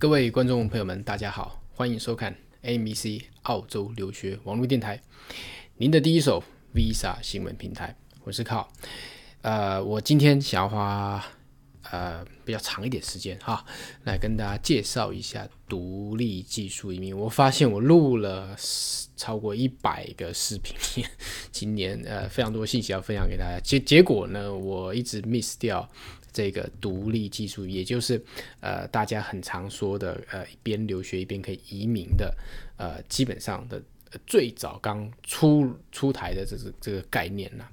各位观众朋友们，大家好，欢迎收看 ABC 澳洲留学网络电台，您的第一手 visa 新闻平台，我是靠。呃，我今天想要花呃比较长一点时间哈，来跟大家介绍一下独立技术移民。我发现我录了超过一百个视频，今年呃非常多信息要分享给大家，结结果呢，我一直 miss 掉。这个独立技术，也就是呃大家很常说的呃，一边留学一边可以移民的呃，基本上的最早刚出出台的这个这个概念呢。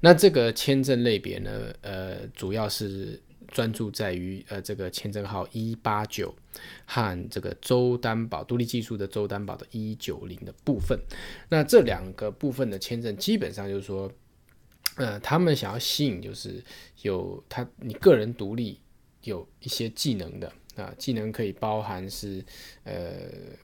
那这个签证类别呢，呃，主要是专注在于呃这个签证号一八九和这个州担保独立技术的州担保的一九零的部分。那这两个部分的签证，基本上就是说。呃，他们想要吸引就是有他，你个人独立有一些技能的啊，技能可以包含是呃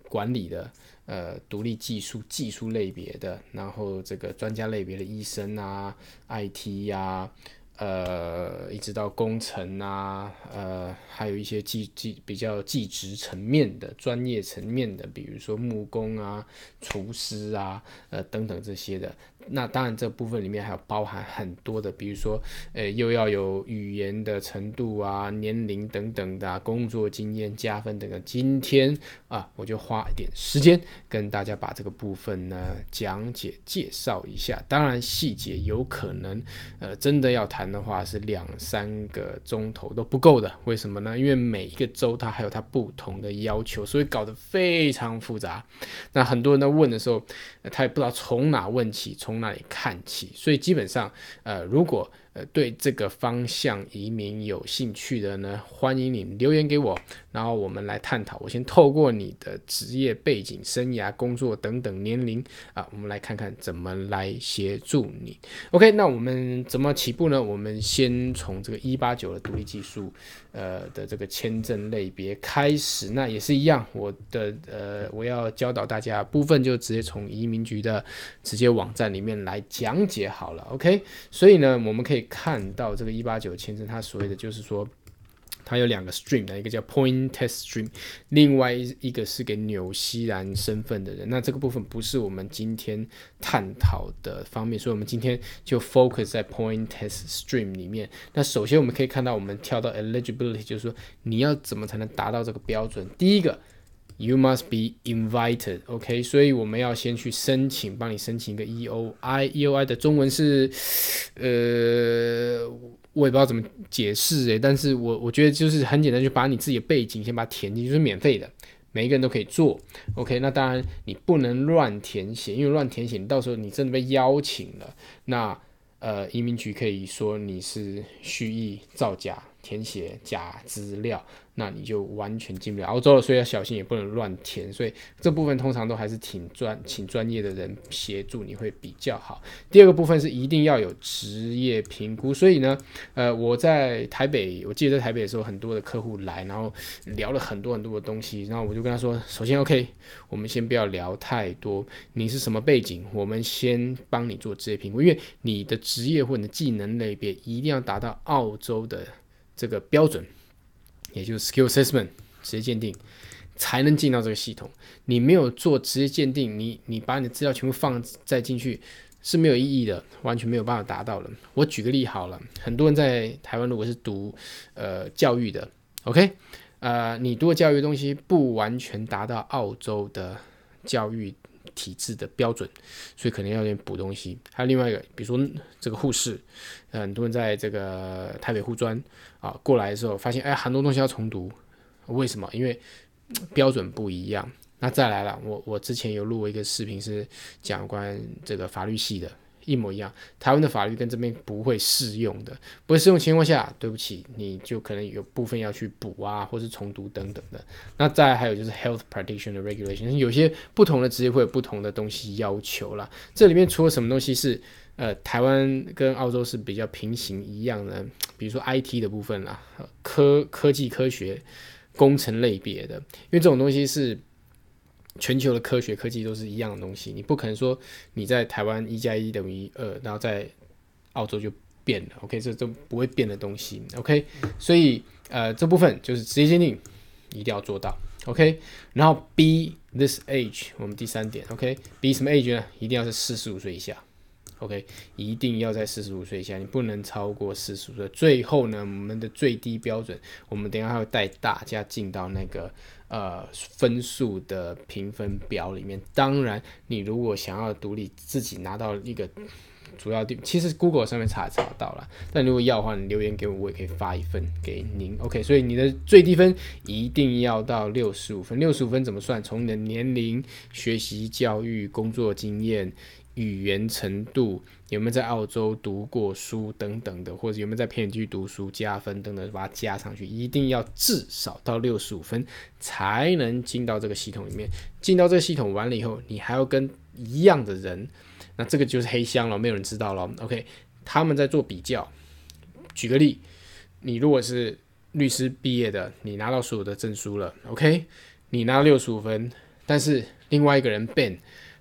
管理的，呃独立技术技术类别的，然后这个专家类别的医生啊，IT 呀。呃，一直到工程啊，呃，还有一些技技比较技职层面的、专业层面的，比如说木工啊、厨师啊，呃，等等这些的。那当然，这部分里面还有包含很多的，比如说，呃，又要有语言的程度啊、年龄等等的工作经验加分等等。今天啊，我就花一点时间跟大家把这个部分呢讲解介绍一下。当然，细节有可能，呃，真的要谈。的话是两三个钟头都不够的，为什么呢？因为每一个州它还有它不同的要求，所以搞得非常复杂。那很多人在问的时候，他也不知道从哪问起，从哪里看起，所以基本上，呃，如果对这个方向移民有兴趣的呢，欢迎你留言给我，然后我们来探讨。我先透过你的职业背景、生涯、工作等等、年龄啊，我们来看看怎么来协助你。OK，那我们怎么起步呢？我们先从这个一八九的独立技术。呃的这个签证类别开始，那也是一样，我的呃我要教导大家部分就直接从移民局的直接网站里面来讲解好了，OK，所以呢我们可以看到这个一八九签证它所谓的就是说。它有两个 stream，一个叫 point test stream，另外一个是给纽西兰身份的人。那这个部分不是我们今天探讨的方面，所以我们今天就 focus 在 point test stream 里面。那首先我们可以看到，我们跳到 eligibility，就是说你要怎么才能达到这个标准？第一个，you must be invited，OK？所以我们要先去申请，帮你申请一个 EOI，EOI 的中文是，呃。我也不知道怎么解释诶，但是我我觉得就是很简单，就把你自己的背景先把它填进去，是免费的，每一个人都可以做。OK，那当然你不能乱填写，因为乱填写，到时候你真的被邀请了，那呃移民局可以说你是蓄意造假，填写假资料。那你就完全进不了澳洲了，所以要小心，也不能乱填。所以这部分通常都还是挺专、请专业的人协助你会比较好。第二个部分是一定要有职业评估，所以呢，呃，我在台北，我记得在台北的时候，很多的客户来，然后聊了很多很多的东西，然后我就跟他说，首先 OK，我们先不要聊太多，你是什么背景，我们先帮你做职业评估，因为你的职业或你的技能类别一定要达到澳洲的这个标准。也就是 skill assessment 职业鉴定才能进到这个系统。你没有做职业鉴定，你你把你的资料全部放在进去是没有意义的，完全没有办法达到的。我举个例好了，很多人在台湾如果是读呃教育的，OK，呃，你读教育东西不完全达到澳洲的教育。体制的标准，所以可能要点补东西。还有另外一个，比如说这个护士，很多人在这个台北护专啊过来的时候，发现哎，很多东西要重读。为什么？因为标准不一样。那再来了，我我之前有录过一个视频，是讲关这个法律系的。一模一样，台湾的法律跟这边不会适用的，不会适用情况下，对不起，你就可能有部分要去补啊，或是重读等等的。那再还有就是 health practitioner regulation，有些不同的职业会有不同的东西要求啦。这里面除了什么东西是呃，台湾跟澳洲是比较平行一样的，比如说 I T 的部分啦，科科技、科学、工程类别的，因为这种东西是。全球的科学科技都是一样的东西，你不可能说你在台湾一加一等于二，然后在澳洲就变了。OK，这都不会变的东西。OK，所以呃这部分就是职业鉴定，一定要做到。OK，然后 B this age，我们第三点。OK，B 什么 age 呢？一定要是四十五岁以下。OK，一定要在四十五岁以下，你不能超过四十五岁。最后呢，我们的最低标准，我们等下还会带大家进到那个。呃，分数的评分表里面，当然，你如果想要独立自己拿到一个主要地，其实 Google 上面查也查到了。但如果要的话，你留言给我，我也可以发一份给您。OK，所以你的最低分一定要到六十五分。六十五分怎么算？从你的年龄、学习、教育、工作经验、语言程度。有没有在澳洲读过书等等的，或者有没有在偏远地区读书加分等等，把它加上去，一定要至少到六十五分才能进到这个系统里面。进到这个系统完了以后，你还要跟一样的人，那这个就是黑箱了，没有人知道了。OK，他们在做比较。举个例，你如果是律师毕业的，你拿到所有的证书了，OK，你拿六十五分，但是另外一个人 Ben。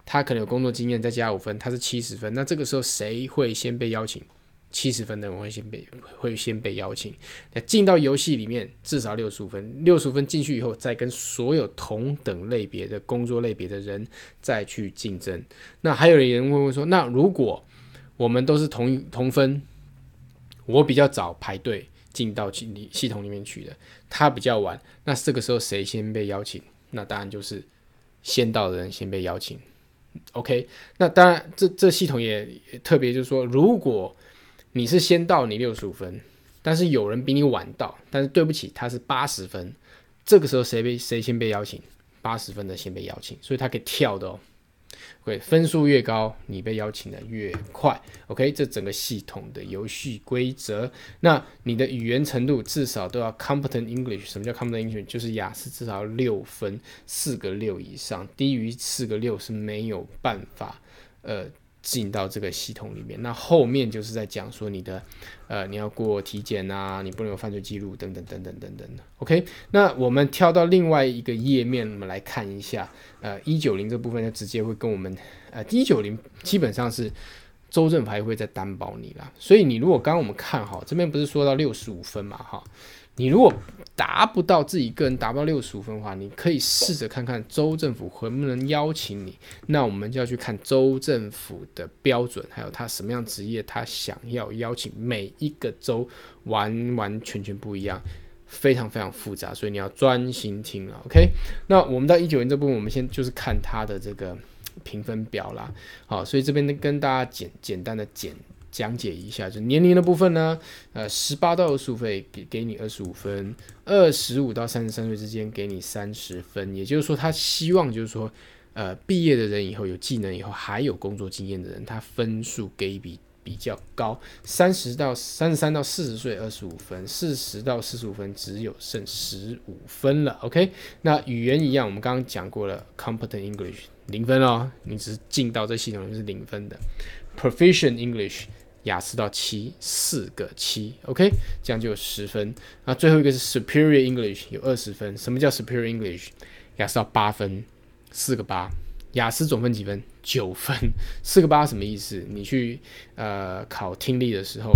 他可能有工作经验，再加五分，他是七十分。那这个时候谁会先被邀请？七十分的会先被会先被邀请。那进到游戏里面至少六十五分，六十五分进去以后，再跟所有同等类别的工作类别的人再去竞争。那还有的人会问说：那如果我们都是同同分，我比较早排队进到系里系统里面去的，他比较晚，那这个时候谁先被邀请？那当然就是先到的人先被邀请。OK，那当然，这这系统也特别，就是说，如果你是先到，你六十五分，但是有人比你晚到，但是对不起，他是八十分，这个时候谁被谁先被邀请，八十分的先被邀请，所以他可以跳的哦。对，分数越高，你被邀请的越快。OK，这整个系统的游戏规则，那你的语言程度至少都要 Competent English。什么叫 Competent English？就是雅思至少六分，四个六以上，低于四个六是没有办法，呃。进到这个系统里面，那后面就是在讲说你的，呃，你要过体检啊，你不能有犯罪记录，等等等等等等的。OK，那我们跳到另外一个页面，我们来看一下，呃，一九零这部分就直接会跟我们，呃，一九零基本上是周正牌会在担保你啦。所以你如果刚我们看好这边不是说到六十五分嘛，哈。你如果达不到自己个人达不到六十五分的话，你可以试着看看州政府能不能邀请你。那我们就要去看州政府的标准，还有他什么样职业他想要邀请。每一个州完完全全不一样，非常非常复杂，所以你要专心听了。OK，那我们到一九年这部分，我们先就是看他的这个评分表啦。好，所以这边呢跟大家简简单的简。讲解一下，就年龄的部分呢，呃，十八到二十五岁给给你二十五分，二十五到三十三岁之间给你三十分，也就是说他希望就是说，呃，毕业的人以后有技能以后还有工作经验的人，他分数给比比较高，三十到三十三到四十岁二十五分，四十到四十五分只有剩十五分了，OK？那语言一样，我们刚刚讲过了，Competent English 零分哦，你只是进到这系统就是零分的，Proficient English。雅思到七，四个七，OK，这样就有十分。那最后一个是 Superior English，有二十分。什么叫 Superior English？雅思到八分，四个八。雅思总分几分？九分。四个八什么意思？你去呃考听力的时候，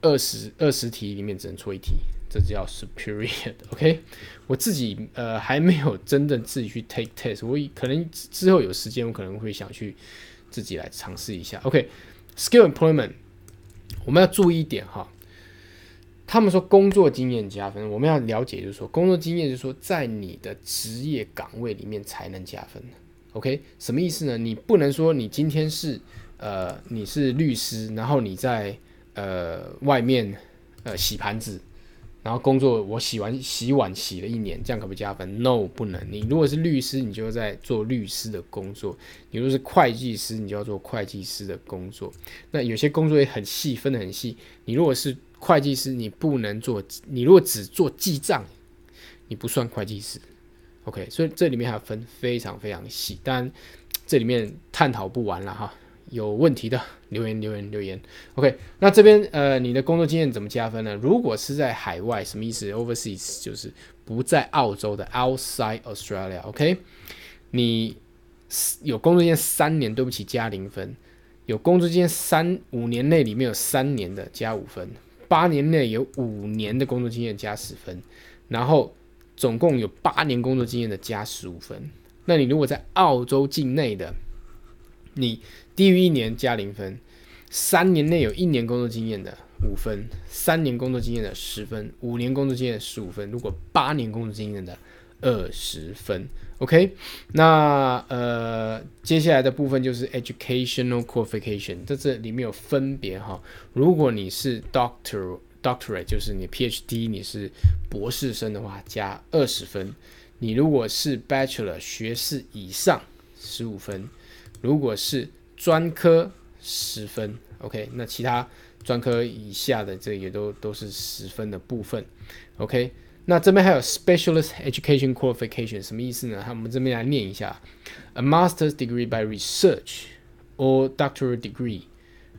二十二十题里面只能错一题，这叫 Superior。OK，我自己呃还没有真正自己去 take test，我可能之后有时间，我可能会想去自己来尝试一下。OK。Skill employment，我们要注意一点哈。他们说工作经验加分，我们要了解就是说，工作经验就是说，在你的职业岗位里面才能加分 OK，什么意思呢？你不能说你今天是呃，你是律师，然后你在呃外面呃洗盘子。然后工作，我洗完洗碗洗了一年，这样可不可以加分？No，不能。你如果是律师，你就在做律师的工作；你如果是会计师，你就要做会计师的工作。那有些工作也很细分的很细。你如果是会计师，你不能做；你如果只做记账，你不算会计师。OK，所以这里面还分非常非常细，但这里面探讨不完了哈。有问题的留言留言留言，OK。那这边呃，你的工作经验怎么加分呢？如果是在海外，什么意思？Overseas 就是不在澳洲的，outside Australia，OK。你有工作经验三年，对不起，加零分；有工作经验三五年内里面有三年的，加五分；八年内有五年的工作经验，加十分；然后总共有八年工作经验的，加十五分。那你如果在澳洲境内的？你低于一年加零分，三年内有一年工作经验的五分，三年工作经验的十分，五年工作经验十五分，如果八年工作经验的二十分。OK，那呃接下来的部分就是 Educational Qualification，在这里面有分别哈。如果你是 Doctor Doctorate，就是你 PhD，你是博士生的话加二十分，你如果是 Bachelor 学士以上十五分。如果是专科十分，OK，那其他专科以下的这也都都是十分的部分，OK。那这边还有 Specialist Education Qualification 什么意思呢？我们这边来念一下：A Master's Degree by Research or Doctoral Degree，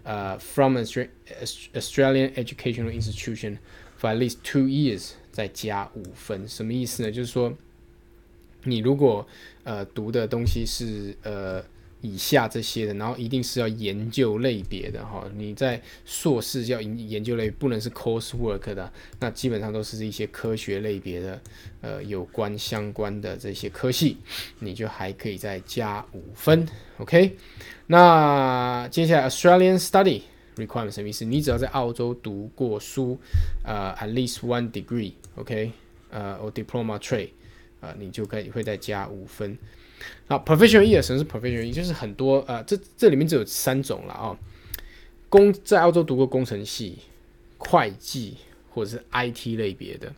呃，from Australia Australian Educational Institution for at least two years，再加五分，什么意思呢？就是说，你如果呃读的东西是呃。以下这些的，然后一定是要研究类别的哈。你在硕士要研研究类，不能是 coursework 的，那基本上都是一些科学类别的，呃，有关相关的这些科系，你就还可以再加五分。OK，那接下来 Australian Study Requirement 什么意思？你只要在澳洲读过书，呃，at least one degree，OK，呃，o r diploma t r a d e 啊，你就可以会再加五分。啊，professional e r 是 professional 就是很多呃，这这里面只有三种了啊。工在澳洲读过工程系、会计或者是 IT 类别的，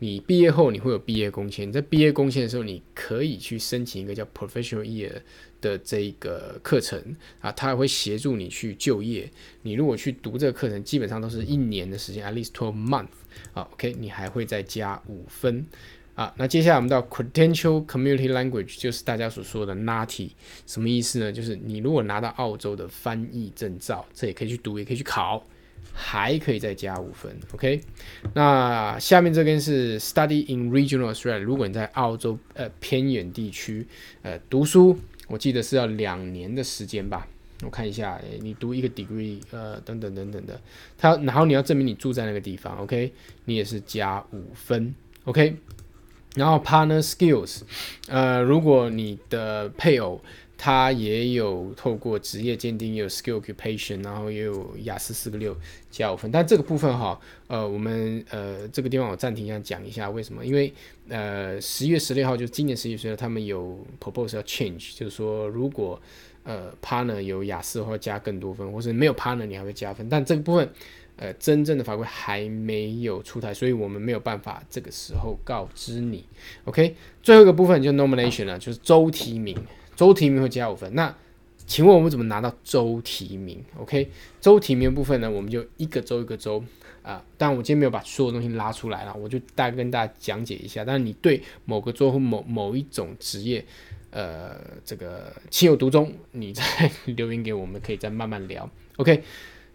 你毕业后你会有毕业工签。在毕业工签的时候，你可以去申请一个叫 professional year 的这一个课程啊，它会协助你去就业。你如果去读这个课程，基本上都是一年的时间，at least twelve month。好，OK，你还会再加五分。啊，那接下来我们到 credential community language，就是大家所说的 Nati，什么意思呢？就是你如果拿到澳洲的翻译证照，这也可以去读，也可以去考，还可以再加五分。OK，那下面这边是 study in regional Australia，如果你在澳洲呃偏远地区呃读书，我记得是要两年的时间吧？我看一下，你读一个 degree，呃等等等等的，他然后你要证明你住在那个地方，OK，你也是加五分，OK。然后 partner skills，呃，如果你的配偶他也有透过职业鉴定，也有 skill occupation，然后也有雅思四个六加五分，但这个部分哈，呃，我们呃这个地方我暂停一下讲一下为什么，因为呃十月十六号就是今年十一月十六，他们有 proposal 要 change，就是说如果呃 partner 有雅思的话加更多分，或是没有 partner 你还会加分，但这个部分。呃，真正的法规还没有出台，所以我们没有办法这个时候告知你。OK，最后一个部分就 nomination 了，就是周提名，周提名会加五分。那请问我们怎么拿到周提名？OK，周提名部分呢，我们就一个周一个周啊。但我今天没有把所有东西拉出来了，我就大概跟大家讲解一下。但是你对某个州某某一种职业，呃，这个情有独钟，你再 留言给我们，可以再慢慢聊。OK。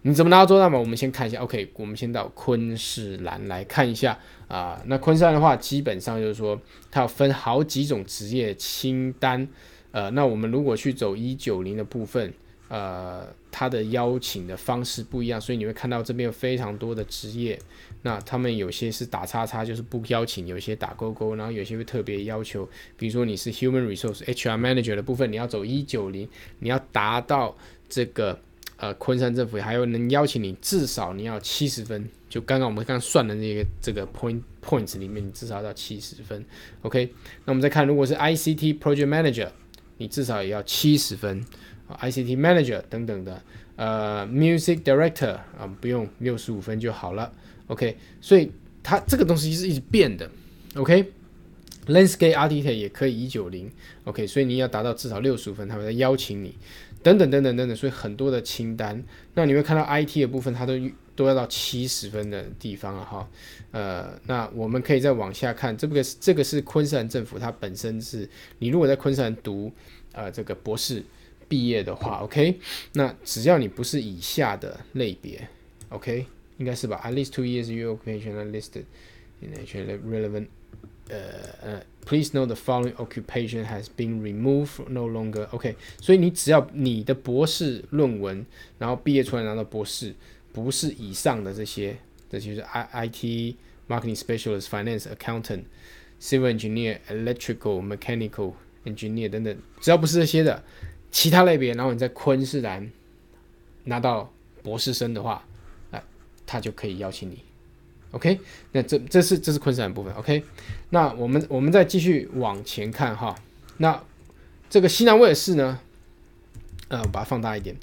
你怎么拿到做大嘛？我们先看一下。OK，我们先到昆士兰来看一下啊。那昆士兰的话，基本上就是说它要分好几种职业清单。呃，那我们如果去走一九零的部分，呃，它的邀请的方式不一样，所以你会看到这边有非常多的职业。那他们有些是打叉叉，就是不邀请；有些打勾勾，然后有些会特别要求，比如说你是 Human r e s o u r c e HR Manager 的部分，你要走一九零，你要达到这个。呃，昆山政府还有能邀请你，至少你要七十分。就刚刚我们刚算的那个这个 point points 里面，你至少要七十分。OK，那我们再看，如果是 ICT Project Manager，你至少也要七十分。ICT Manager 等等的，呃，Music Director 啊，不用六十五分就好了。OK，所以它这个东西是一直变的。OK，Landscape Architect 也可以一九零。OK，所以你要达到至少六十五分，他们才邀请你。等等等等等等，所以很多的清单，那你会看到 IT 的部分，它都都要到七十分的地方了哈。呃，那我们可以再往下看，这个这个是昆山政府，它本身是，你如果在昆山读呃这个博士毕业的话，OK，那只要你不是以下的类别，OK，应该是吧，at least two years of e o u c a t i o n listed in a relevant 呃呃，know t h e following occupation has been removed no longer。OK，所以你只要你的博士论文，然后毕业出来拿到博士，不是以上的这些，这就是 I IT marketing specialist，finance accountant，civil engineer，electrical，mechanical engineer 等等，只要不是这些的其他类别，然后你在昆士兰拿到博士生的话，哎，他就可以邀请你。OK，那这这是这是昆山的部分。OK，那我们我们再继续往前看哈。那这个西南威尔士呢？呃，我把它放大一点，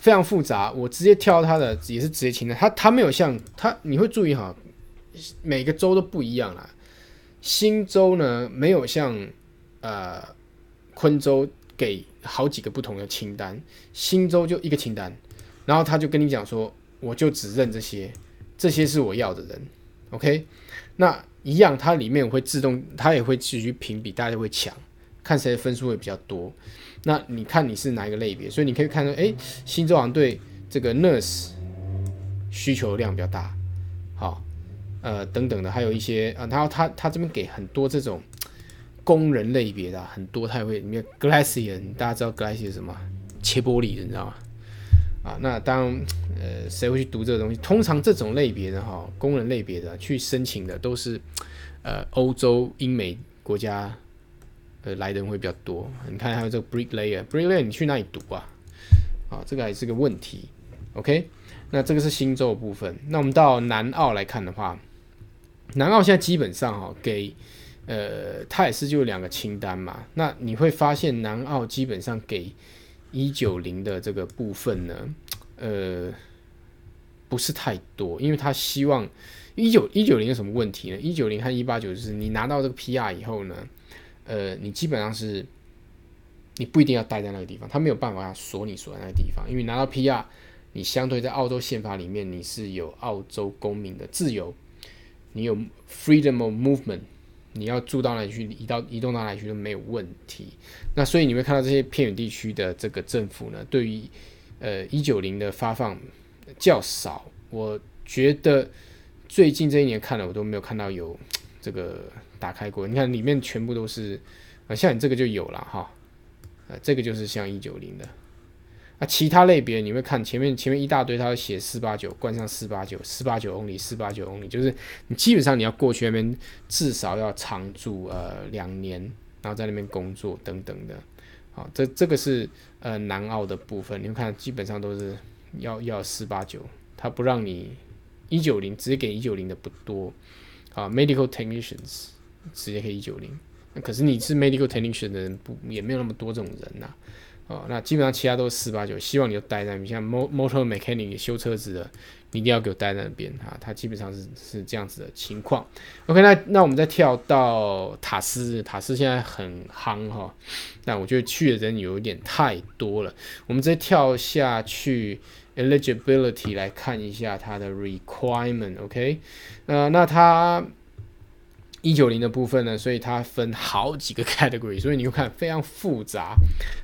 非常复杂。我直接挑它的，也是直接清单。它它没有像它，你会注意哈，每个州都不一样啦。新州呢，没有像呃昆州给好几个不同的清单，新州就一个清单，然后他就跟你讲说，我就只认这些。这些是我要的人，OK，那一样，它里面会自动，它也会去去评比，大家会抢，看谁的分数会比较多。那你看你是哪一个类别，所以你可以看到，哎，新州王对这个 nurse 需求量比较大，好，呃，等等的，还有一些，啊，然后他他这边给很多这种工人类别的，很多他也会里面 glassian，大家知道 glassian 是什么？切玻璃的，你知道吗？啊，那当呃谁会去读这个东西？通常这种类别的哈，工人类别的去申请的都是，呃，欧洲、英美国家，呃，来的人会比较多。你看还有这个 bricklayer，bricklayer 你去哪里读啊？啊，这个还是个问题。OK，那这个是新州部分。那我们到南澳来看的话，南澳现在基本上哈给呃泰斯就两个清单嘛。那你会发现南澳基本上给。一九零的这个部分呢，呃，不是太多，因为他希望一九一九零有什么问题呢？一九零和一八九是，你拿到这个 P R 以后呢，呃，你基本上是，你不一定要待在那个地方，他没有办法锁你锁在那个地方，因为拿到 P R，你相对在澳洲宪法里面你是有澳洲公民的自由，你有 freedom of movement。你要住到哪里去，移到移动到哪里去都没有问题。那所以你会看到这些偏远地区的这个政府呢，对于呃一九零的发放较少。我觉得最近这一年看了，我都没有看到有这个打开过。你看里面全部都是，呃像你这个就有了哈，呃这个就是像一九零的。那其他类别，你会看前面前面一大堆，他写四八九，冠上四八九，四八九公里，四八九公里，就是你基本上你要过去那边至少要长住呃两年，然后在那边工作等等的，好，这这个是呃南澳的部分，你会看基本上都是要要四八九，他不让你一九零，直接给一九零的不多，啊，medical technicians 直接给一九零，可是你是 medical technician 的人不也没有那么多这种人呐。哦，那基本上其他都是四八九，希望你就待在那边。像 mo t o r mechanic 修车子的，你一定要给我待在那边啊！它基本上是是这样子的情况。OK，那那我们再跳到塔斯，塔斯现在很夯哈，但我觉得去的人有一点太多了。我们直接跳下去 eligibility 来看一下它的 requirement。OK，呃，那它。一九零的部分呢，所以它分好几个 category，所以你会看非常复杂。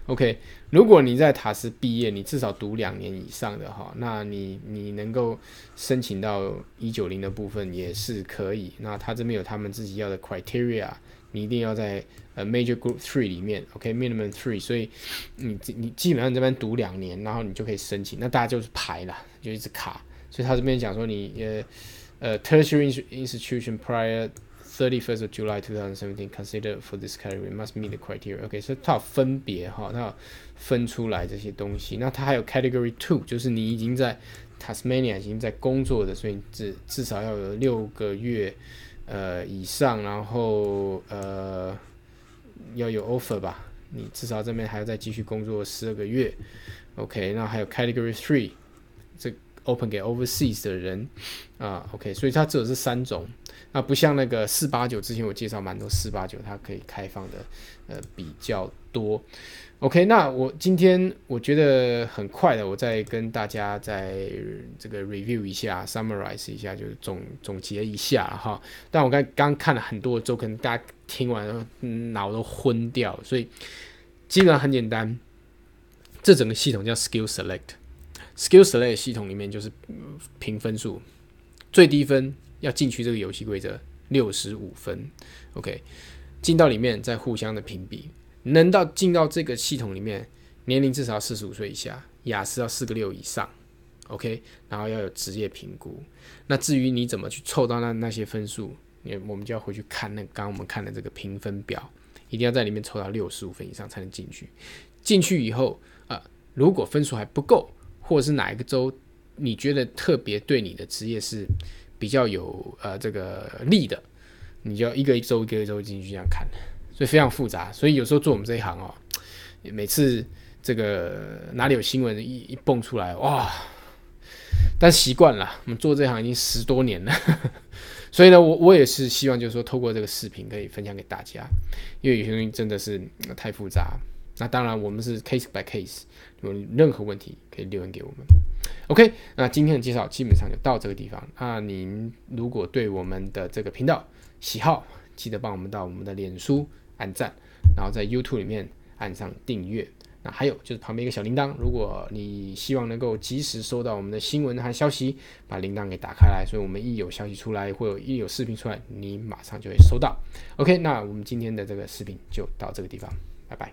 OK，如果你在塔斯毕业，你至少读两年以上的哈，那你你能够申请到一九零的部分也是可以。那他这边有他们自己要的 criteria，你一定要在呃 major group three 里面，OK minimum three。所以你你基本上这边读两年，然后你就可以申请。那大家就是排了，就一直卡。所以他这边讲说你呃呃 tertiary institution prior thirty first of July two thousand seventeen considered for this category must meet the criteria. OK，所以它要分别哈，它要分出来这些东西。那它还有 category two，就是你已经在 Tasmania 已经在工作的，所以至至少要有六个月呃以上，然后呃要有 offer 吧，你至少这边还要再继续工作十二个月。OK，那还有 category three，这 open 给 overseas 的人啊。OK，所以它只有这三种。那不像那个四八九，之前我介绍蛮多四八九，它可以开放的呃比较多。OK，那我今天我觉得很快的，我再跟大家再这个 review 一下，summarize 一下，就是总总结一下哈。但我刚刚看了很多，就可能大家听完脑都昏掉，所以基本上很简单，这整个系统叫 skill select，skill select 系统里面就是评分数，最低分。要进去这个游戏规则六十五分，OK，进到里面再互相的评比，能到进到这个系统里面，年龄至少四十五岁以下，雅思要四个六以上，OK，然后要有职业评估。那至于你怎么去凑到那那些分数，你我们就要回去看那刚刚我们看的这个评分表，一定要在里面凑到六十五分以上才能进去。进去以后啊，如果分数还不够，或者是哪一个州你觉得特别对你的职业是。比较有呃这个力的，你要一个一周一个一周进去这样看，所以非常复杂。所以有时候做我们这一行哦，每次这个哪里有新闻一一蹦出来哇！但习惯了，我们做这行已经十多年了。所以呢，我我也是希望就是说，透过这个视频可以分享给大家，因为有些东西真的是太复杂。那当然，我们是 case by case，有任何问题可以留言给我们。OK，那今天的介绍基本上就到这个地方那您如果对我们的这个频道喜好，记得帮我们到我们的脸书按赞，然后在 YouTube 里面按上订阅。那还有就是旁边一个小铃铛，如果你希望能够及时收到我们的新闻和消息，把铃铛给打开来。所以我们一有消息出来，或一有视频出来，你马上就会收到。OK，那我们今天的这个视频就到这个地方，拜拜。